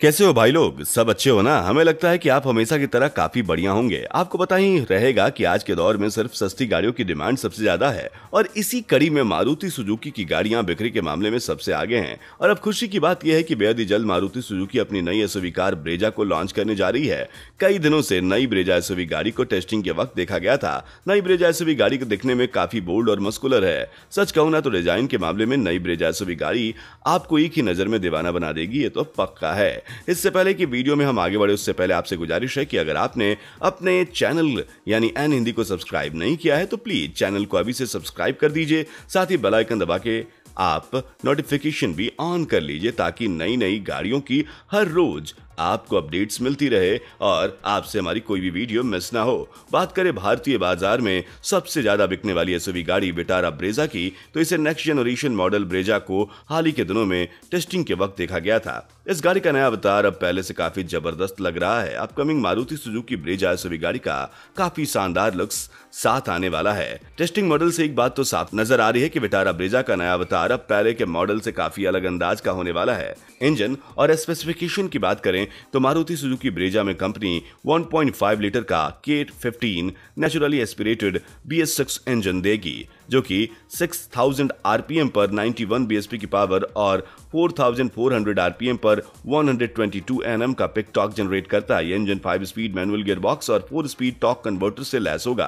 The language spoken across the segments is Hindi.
कैसे हो भाई लोग सब अच्छे हो ना हमें लगता है कि आप हमेशा की तरह काफी बढ़िया होंगे आपको पता ही रहेगा कि आज के दौर में सिर्फ सस्ती गाड़ियों की डिमांड सबसे ज्यादा है और इसी कड़ी में मारुति सुजुकी की गाड़ियां बिक्री के मामले में सबसे आगे हैं और अब खुशी की बात यह है कि बेहद ही जल्द मारुति सुजुकी अपनी नई एसोवी कार ब्रेजा को लॉन्च करने जा रही है कई दिनों से नई ब्रेजा एसोवी गाड़ी को टेस्टिंग के वक्त देखा गया था नई ब्रेजा एसोवी गाड़ी को देखने में काफी बोल्ड और मस्कुलर है सच कहू ना तो डिजाइन के मामले में नई ब्रेजा एसोवी गाड़ी आपको एक ही नजर में दीवाना बना देगी ये तो पक्का है इससे पहले कि वीडियो में हम आगे बढ़े उससे पहले आपसे गुजारिश है कि अगर आपने अपने चैनल यानी एन हिंदी को सब्सक्राइब नहीं किया है तो प्लीज चैनल को अभी से सब्सक्राइब कर दीजिए साथ ही बेलाइकन दबा के आप नोटिफिकेशन भी ऑन कर लीजिए ताकि नई नई गाड़ियों की हर रोज आपको अपडेट्स मिलती रहे और आपसे हमारी कोई भी वीडियो मिस ना हो बात करें भारतीय बाजार में सबसे ज्यादा बिकने वाली एसयूवी गाड़ी विटारा ब्रेजा की तो इसे नेक्स्ट जनरेशन मॉडल ब्रेजा को हाल ही के दिनों में टेस्टिंग के वक्त देखा गया था इस गाड़ी का नया अवतार अब पहले से काफी जबरदस्त लग रहा है upcoming Maruti Suzuki Brezza SUV गाड़ी का काफी शानदार लुक्स साथ आने वाला है टेस्टिंग मॉडल से एक बात तो साफ नजर आ रही है कि विटारा ब्रेजा का नया अवतार अब पहले के मॉडल से काफी अलग अंदाज का होने वाला है इंजन और स्पेसिफिकेशन की बात करें तो मारुति सुजुकी ब्रेजा में कंपनी 1.5 लीटर का cat 15 naturally aspirated B S engine देगी जो कि 6000 आरपीएम पर 91 बीएसपी की पावर और 4400 आरपीएम पर 122 एनएम का पिक टॉक जनरेट करता है engine 5 speed manual gear box और 4 स्पीड टॉक कन्वर्टर से लैस होगा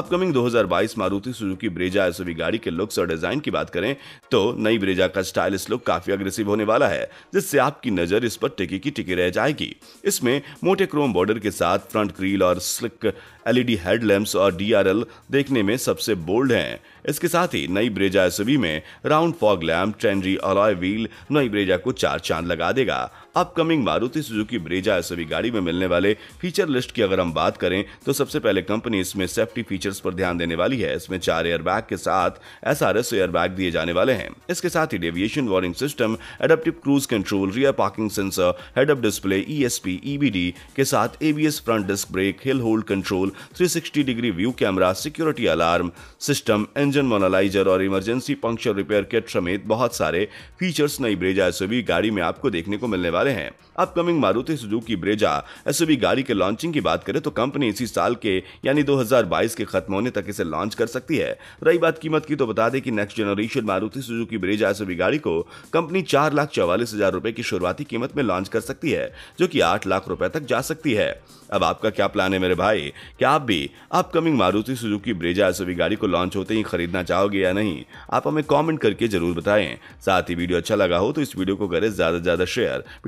upcoming 2022 Maruti Suzuki Brezza SUV गाड़ी के लुक्स और डिजाइन की बात करें तो नई ब्रेजा का स्टाइलिश लुक काफी अग्रेसिव होने वाला है जिससे आपकी नजर इस पर टिकी की टिकी रह जाएगी इसमें मोटे क्रोम बॉर्डर के साथ फ्रंट ग्रिल और स्लिक एलईडी हेडलैम्प और डीआरएल देखने में सबसे बोल्ड हैं इसके साथ ही नई ब्रेजा एसवी में राउंड फॉग लैम्प ट्रेनरी अलॉय व्हील नई ब्रेजा को चार चांद लगा देगा upcoming Maruti Suzuki Brezza S गाड़ी में मिलने वाले फीचर लिस्ट की अगर हम बात करें तो सबसे पहले कंपनी इसमें सेफ्टी फीचर्स पर ध्यान देने वाली है इसमें चार एयरबैग के साथ एस आर एस एयरबैग दिए जाने वाले हैं इसके साथ ही deviation warning system adaptive cruise control rear parking sensor head up display ESP EBD के साथ ABS front disc brake hill hold control 360 degree view camera security alarm system engine immobiliser और इमरजेंसी पंक्चर रिपेयर किट समेत बहुत सारे फीचर्स नई ब्रेजा एसओबी गाड़ी में आपको देखने को मिलने वाले वाले हैं upcoming Maruti Suzuki Brezza SUV गाड़ी के लॉन्चिंग की बात करें तो कंपनी इसी साल के यानी 2022 के खत्म होने तक इसे लॉन्च कर सकती है रही बात कीमत की तो बता दें कि next generation Maruti Suzuki Brezza SUV गाड़ी को कंपनी चार लाख चौवालीस हजार रुपए की शुरुआती कीमत में लॉन्च कर सकती है जो की आठ लाख रुपए तक जा सकती है अब आपका क्या प्लान है मेरे भाई क्या आप भी upcoming Maruti Suzuki Brezza SUV गाड़ी को लॉन्च होते ही खरीदना चाहोगे या नहीं आप हमें कॉमेंट करके जरूर बताएं साथ ही वीडियो अच्छा लगा हो तो इस वीडियो को करें ज्यादा से ज्यादा शेयर